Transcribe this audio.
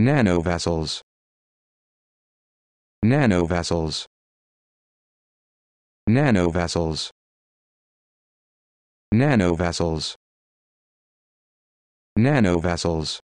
nanovessels nanovessels nanovessels nanovessels nanovessels